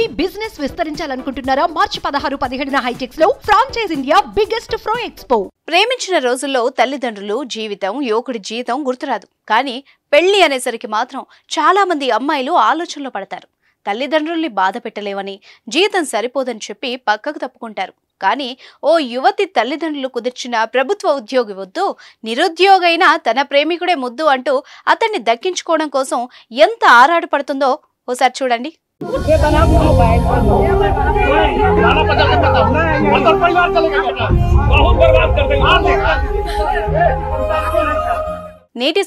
మీ business విస్తరించాలనుకుంటున్నారా మార్చి పదహారు పదిహేడున హైటెక్స్ లో ఫ్రాంచైజ్ ఇండియా బిగ్గెస్ట్ ఫ్రో ఎక్స్పో ప్రేమించిన రోజుల్లో తల్లిదండ్రులు జీవితం యువకుడి జీవితం గుర్తురాదు కానీ పెళ్లి అనేసరికి మాత్రం చాలా మంది అమ్మాయిలు ఆలోచనలో పడతారు తల్లిదండ్రుల్ని బాధ పెట్టలేవని జీతం సరిపోదని చెప్పి పక్కకు తప్పుకుంటారు కానీ ఓ యువతి తల్లిదండ్రులు కుదిర్చిన ప్రభుత్వ ఉద్యోగి వద్దు నిరుద్యోగైనా తన ప్రేమికుడే ముద్దు అంటూ అతన్ని దక్కించుకోవడం కోసం ఎంత ఆరాటపడుతుందో ఓసారి చూడండి నేటి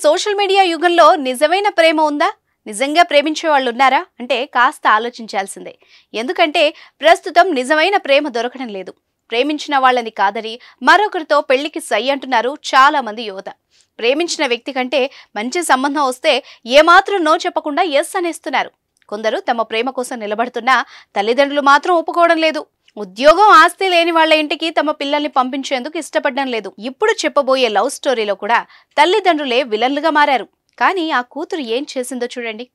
సోషల్ మీడియా యుగంలో నిజమైన ప్రేమ ఉందా నిజంగా ప్రేమించే వాళ్ళు ఉన్నారా అంటే కాస్త ఆలోచించాల్సిందే ఎందుకంటే ప్రస్తుతం నిజమైన ప్రేమ దొరకడం లేదు ప్రేమించిన వాళ్ళని కాదని మరొకరితో పెళ్లికి సై అంటున్నారు చాలా మంది యువత ప్రేమించిన వ్యక్తి కంటే మంచి సంబంధం వస్తే ఏమాత్రం నో చెప్పకుండా ఎస్ అనేస్తున్నారు కొందరు తమ ప్రేమ కోసం నిలబడుతున్నా తల్లిదండ్రులు మాత్రం ఒప్పుకోవడం లేదు ఉద్యోగం ఆస్తి లేని వాళ్ళ ఇంటికి తమ పిల్లల్ని పంపించేందుకు ఇష్టపడడం లేదు ఇప్పుడు చెప్పబోయే లవ్ స్టోరీలో కూడా తల్లిదండ్రులే విలన్లుగా మారారు కానీ ఆ కూతురు ఏం చేసిందో చూడండి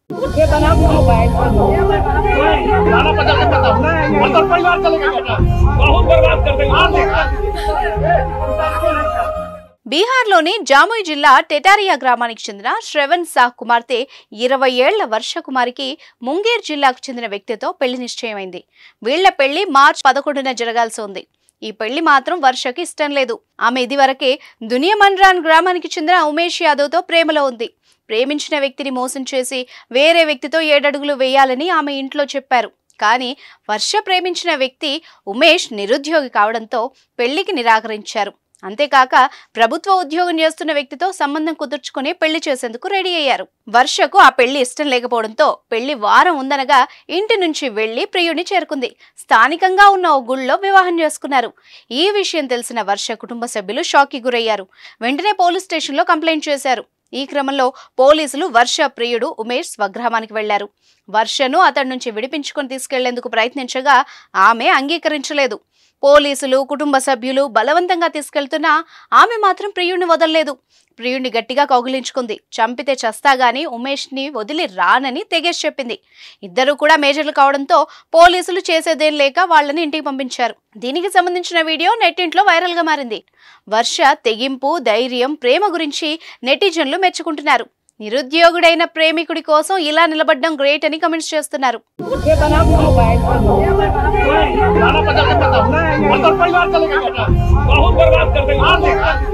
బీహార్లోని జాముయ్ జిల్లా టెటారియా గ్రామానికి చెందిన శ్రవణ్ సాహ్ కుమార్తె ఇరవై ఏళ్ల వర్షకుమారికి ముంగేర్ జిల్లాకు చెందిన వ్యక్తితో పెళ్లి నిశ్చయమైంది వీళ్ల పెళ్లి మార్చి పదకొండున జరగాల్సి ఉంది ఈ పెళ్లి మాత్రం వర్షకి ఇష్టం లేదు ఆమె ఇదివరకే దునియమన్రాన్ గ్రామానికి చెందిన ఉమేష్ యాదవ్తో ప్రేమలో ఉంది ప్రేమించిన వ్యక్తిని మోసం చేసి వేరే వ్యక్తితో ఏడడుగులు వేయాలని ఆమె ఇంట్లో చెప్పారు కానీ వర్ష ప్రేమించిన వ్యక్తి ఉమేష్ నిరుద్యోగి కావడంతో పెళ్లికి నిరాకరించారు అంతేకాక ప్రభుత్వ ఉద్యోగం చేస్తున్న వ్యక్తితో సంబంధం కుదుర్చుకుని పెళ్లి చేసేందుకు రెడీ అయ్యారు వర్షకు ఆ పెళ్లి ఇష్టం లేకపోవడంతో పెళ్లి వారం ఉందనగా ఇంటి నుంచి వెళ్లి ప్రియుడిని చేరుకుంది స్థానికంగా ఉన్న ఓ గుళ్ళో వివాహం చేసుకున్నారు ఈ విషయం తెలిసిన వర్ష కుటుంబ సభ్యులు షాక్కి గురయ్యారు వెంటనే పోలీస్ స్టేషన్లో కంప్లైంట్ చేశారు ఈ క్రమంలో పోలీసులు వర్ష ప్రియుడు ఉమేష్ స్వగ్రామానికి వెళ్లారు వర్షను అతడి నుంచి విడిపించుకొని తీసుకెళ్లేందుకు ప్రయత్నించగా ఆమె అంగీకరించలేదు పోలీసులు కుటుంబ సభ్యులు బలవంతంగా తీసుకెళ్తున్నా ఆమె మాత్రం ప్రియుణ్ణి వదలలేదు ప్రియుణ్ణి గట్టిగా కౌగిలించుకుంది చంపితే చస్తాగాని ఉమేష్ని వదిలి రానని తెగేసి చెప్పింది ఇద్దరు కూడా మేజర్లు కావడంతో పోలీసులు చేసేదేం లేక వాళ్ళని ఇంటికి పంపించారు దీనికి సంబంధించిన వీడియో నెట్టింట్లో వైరల్గా మారింది వర్ష తెగింపు ధైర్యం ప్రేమ గురించి నెటిజన్లు మెచ్చుకుంటున్నారు నిరుద్యోగుడైన ప్రేమికుడి కోసం ఇలా నిలబడ్డం గ్రేట్ అని కమెంట్స్ చేస్తున్నారు खाना पता पता तो परिवार चलेगा बहुत बर्बाद कर देंगे